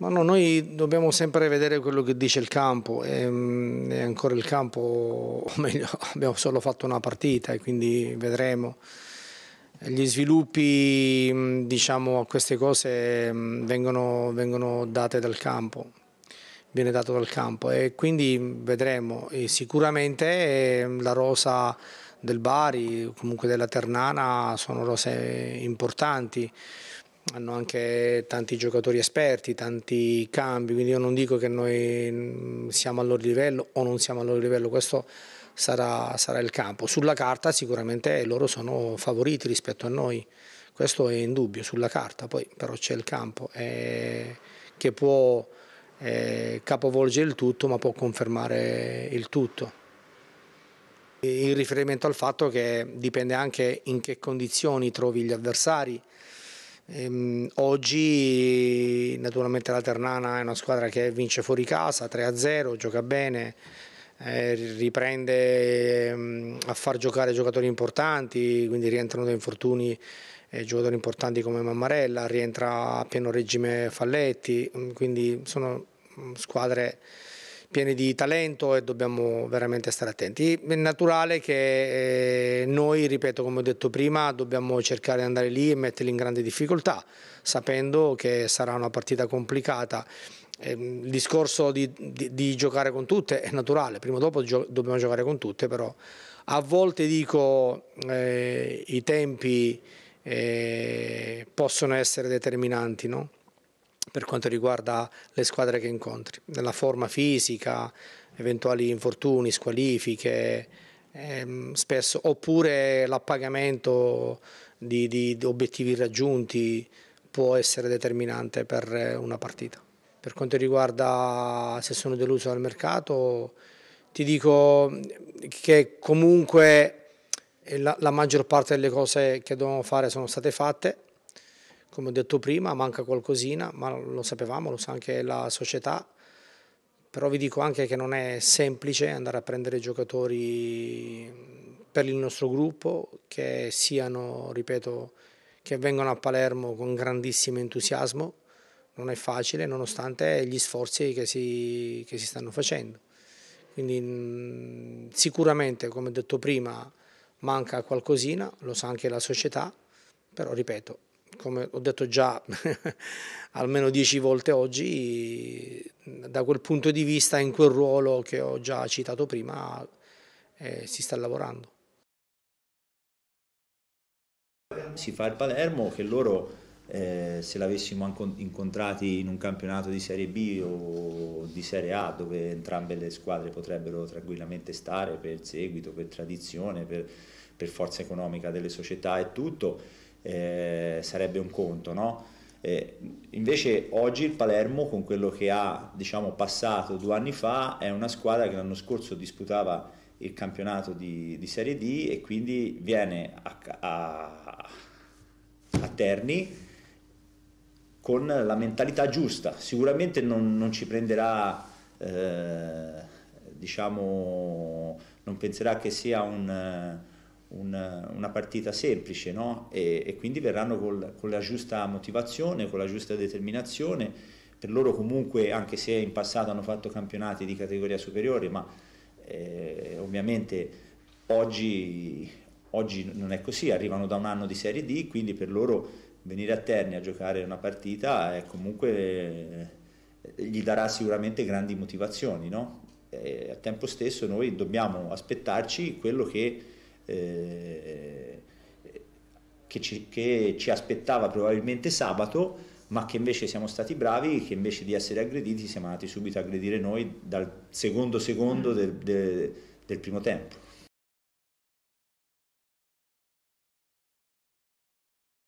Ma no, noi dobbiamo sempre vedere quello che dice il campo e, mm, e ancora il campo, o meglio, abbiamo solo fatto una partita e quindi vedremo. Gli sviluppi mm, diciamo, a queste cose mm, vengono, vengono date dal campo, viene dato dal campo e quindi vedremo. E sicuramente la rosa del Bari, comunque della Ternana, sono rose importanti hanno anche tanti giocatori esperti, tanti cambi, quindi io non dico che noi mm, siamo al loro livello o non siamo al loro livello, questo sarà, sarà il campo. Sulla carta sicuramente loro sono favoriti rispetto a noi, questo è in dubbio, sulla carta poi però c'è il campo eh, che può eh, capovolgere il tutto ma può confermare il tutto. In riferimento al fatto che dipende anche in che condizioni trovi gli avversari, Ehm, oggi naturalmente la Ternana è una squadra che vince fuori casa 3-0, gioca bene, eh, riprende ehm, a far giocare giocatori importanti, quindi rientrano da infortuni eh, giocatori importanti come Mammarella, rientra a pieno regime Falletti, mm, quindi sono mm, squadre piene di talento e dobbiamo veramente stare attenti. È naturale che... Eh, noi, ripeto, come ho detto prima, dobbiamo cercare di andare lì e metterli in grande difficoltà, sapendo che sarà una partita complicata. Ehm, il discorso di, di, di giocare con tutte è naturale, prima o dopo gio dobbiamo giocare con tutte, però a volte dico eh, i tempi eh, possono essere determinanti, no? per quanto riguarda le squadre che incontri, nella forma fisica, eventuali infortuni, squalifiche, ehm, spesso, oppure l'appagamento di, di, di obiettivi raggiunti può essere determinante per una partita. Per quanto riguarda se sono deluso dal mercato, ti dico che comunque eh, la, la, maggior parte delle cose che dovevamo fare sono state fatte, come ho detto prima, manca qualcosina, ma lo sapevamo, lo sa anche la società, però vi dico anche che non è semplice andare a prendere giocatori per il nostro gruppo che siano, ripeto, che vengono a Palermo con grandissimo entusiasmo, non è facile nonostante gli sforzi che si, che si stanno facendo. Quindi mm, sicuramente, come detto prima, manca qualcosina, lo sa anche la società, però ripeto, come ho detto già almeno dieci volte oggi, da quel punto di vista in quel ruolo che ho già citato prima eh, si sta lavorando. Si fa il Palermo che loro eh, se l'avessimo incontrati in un campionato di Serie B o di Serie A dove entrambe le squadre potrebbero tranquillamente stare per seguito, per tradizione, per, per forza economica delle società e tutto, eh, sarebbe un conto, no? Eh, invece oggi il Palermo con quello che ha diciamo, passato due anni fa è una squadra che l'anno scorso disputava il campionato di, di Serie D e quindi viene a, a, a, Terni con la mentalità giusta. Sicuramente non, non ci prenderà, eh, diciamo, non penserà che sia un un, una partita semplice no? e, e, quindi verranno col, con la giusta motivazione, con la giusta determinazione. Per loro comunque, anche se in passato hanno fatto campionati di categoria superiore, ma eh, ovviamente oggi, oggi non è così, arrivano da un anno di Serie D, quindi per loro venire a Terni a giocare una partita è comunque eh, gli darà sicuramente grandi motivazioni. No? al tempo stesso noi dobbiamo aspettarci quello che eh, che, ci, che ci aspettava probabilmente sabato, ma che invece siamo stati bravi, che invece di essere aggrediti siamo andati subito a aggredire noi dal secondo secondo mm. del, del, del primo tempo.